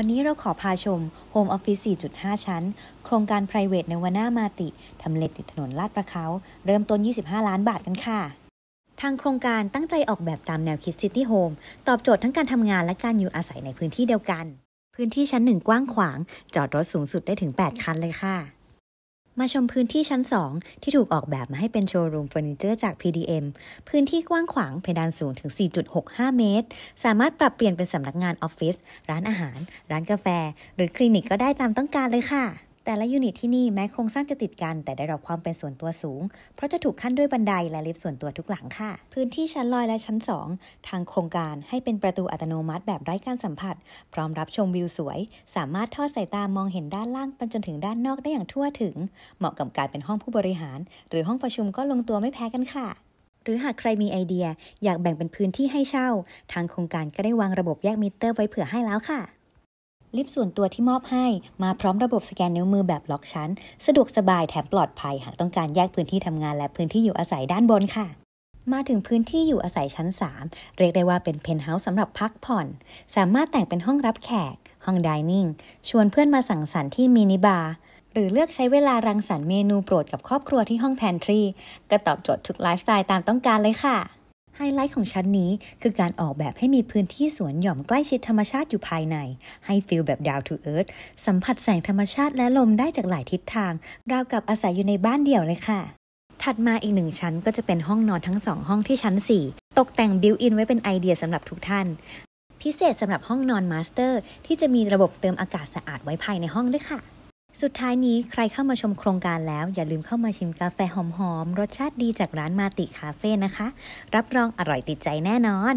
วันนี้เราขอพาชม Home Office 4.5 ชั้น โครงการ Private ในวานามาติ ทำเลติดถนนลาดประเขาเริ่มต้น 25 ล้านบาทกันค่ะ ทางโครงการตั้งใจออกแบบตามแนวคิด City Home ตอบโจทย์ทั้งการทำงานและการอยู่อาศัยในพื้นที่เดียวกัน พื้นที่ชั้นหนึ่งกว้างขวาง จอดรถสูงสุดได้ถึง 8 คันเลยค่ะมาชมพื้นที่ชั้น 2 ที่ถูกออกแบบมาให้เป็นโชว์รูมเฟอร์นิเจอร์จาก PDM พื้นที่กว้างขวาง เพดานสูงถึง 4.65 เมตร สามารถปรับเปลี่ยนเป็นสำนักงานออฟฟิศร้านอาหาร ร้านกาแฟ หรือคลินิกก็ได้ตามต้องการเลยค่ะแต่ละยูนิตที่นี่แม้โครงสร้างจะติดกันแต่ได้รับความเป็นส่วนตัวสูง เพราะจะถูกขั้นด้วยบันไดและลิฟต์ส่วนตัวทุกหลังค่ะ พื้นที่ชั้นลอยและชั้น 2 ทางโครงการให้เป็นประตูอัตโนมัติแบบไร้การสัมผัส พร้อมรับชมวิวสวย สามารถทอดสายตามองเห็นด้านล่างไปจนถึงด้านนอกได้อย่างทั่วถึง เหมาะกับการเป็นห้องผู้บริหารหรือห้องประชุมก็ลงตัวไม่แพ้กันค่ะ หรือหากใครมีไอเดียอยากแบ่งเป็นพื้นที่ให้เช่า ทางโครงการก็ได้วางระบบแยกมิเตอร์ไว้เผื่อให้แล้วค่ะลิฟต์ส่วนตัวที่มอบให้มาพร้อมระบบสแกนนิ้วมือแบบล็อกชั้น สะดวกสบายแถมปลอดภัยหากต้องการแยกพื้นที่ทำงานและพื้นที่อยู่อาศัยด้านบนค่ะ มาถึงพื้นที่อยู่อาศัยชั้น 3 เรียกได้ว่าเป็นเพนท์เฮาส์สำหรับพักผ่อน สามารถแต่งเป็นห้องรับแขกห้องดิเนิ่งชวนเพื่อนมาสั่งสรรค์ที่มินิบาร์หรือเลือกใช้เวลารังสรรค์เมนูโปรดกับครอบครัวที่ห้องแพนทรีก็ตอบโจทย์ทุกไลฟ์สไตล์ตามต้องการเลยค่ะไฮไลท์ของชั้นนี้คือการออกแบบให้มีพื้นที่สวนหย่อมใกล้ชิดธรรมชาติอยู่ภายใน ให้ฟิลแบบดาวทูเอิร์ธสัมผัสแสงธรรมชาติและลมได้จากหลายทิศทาง ราวกับอาศัยอยู่ในบ้านเดี่ยวเลยค่ะ ถัดมาอีกหนึ่งชั้นก็จะเป็นห้องนอนทั้งสองห้องที่ชั้น 4 ตกแต่งบิวอินไว้เป็นไอเดียสำหรับทุกท่าน พิเศษสำหรับห้องนอนมาสเตอร์ ที่จะมีระบบเติมอากาศสะอาดไว้ภายในห้องด้วยค่ะสุดท้ายนี้ใครเข้ามาชมโครงการแล้ว อย่าลืมเข้ามาชิมกาแฟหอมๆ รสชาติดีจากร้านมาติคาเฟ่นะคะ รับรองอร่อยติดใจแน่นอน